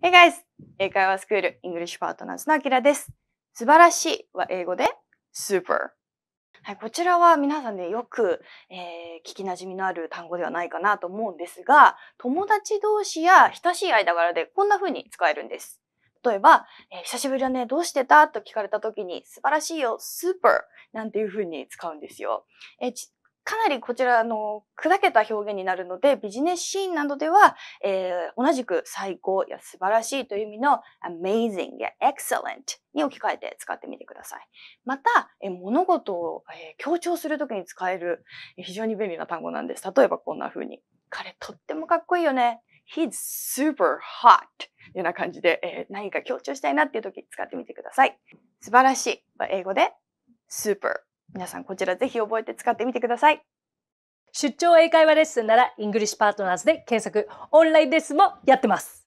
Hey guys! 英会話スクール English Partners のあきらです。素晴らしいは英語で super。はい、こちらは皆さんね、よく、えー、聞き馴染みのある単語ではないかなと思うんですが、友達同士や親しい間柄でこんな風に使えるんです。例えば、えー、久しぶりだね、どうしてたと聞かれた時に、素晴らしいよ、スーパーなんていう風に使うんですよ。えー、かなりこちらの砕けた表現になるので、ビジネスシーンなどでは、えー、同じく最高や素晴らしいという意味の amazing や excellent に置き換えて使ってみてください。また、え物事を、え強調するときに使える、非常に便利な単語なんです。例えばこんな風に。彼とってもかっこいいよね。He's super hot というような感じで、えー、何か強調したいなっていう時使ってみてください。素晴らしいは英語で super 皆さんこちらぜひ覚えて使ってみてください。出張英会話レッスンなら、イングリッシュパートナーズで検索、オンラインレッスンもやってます。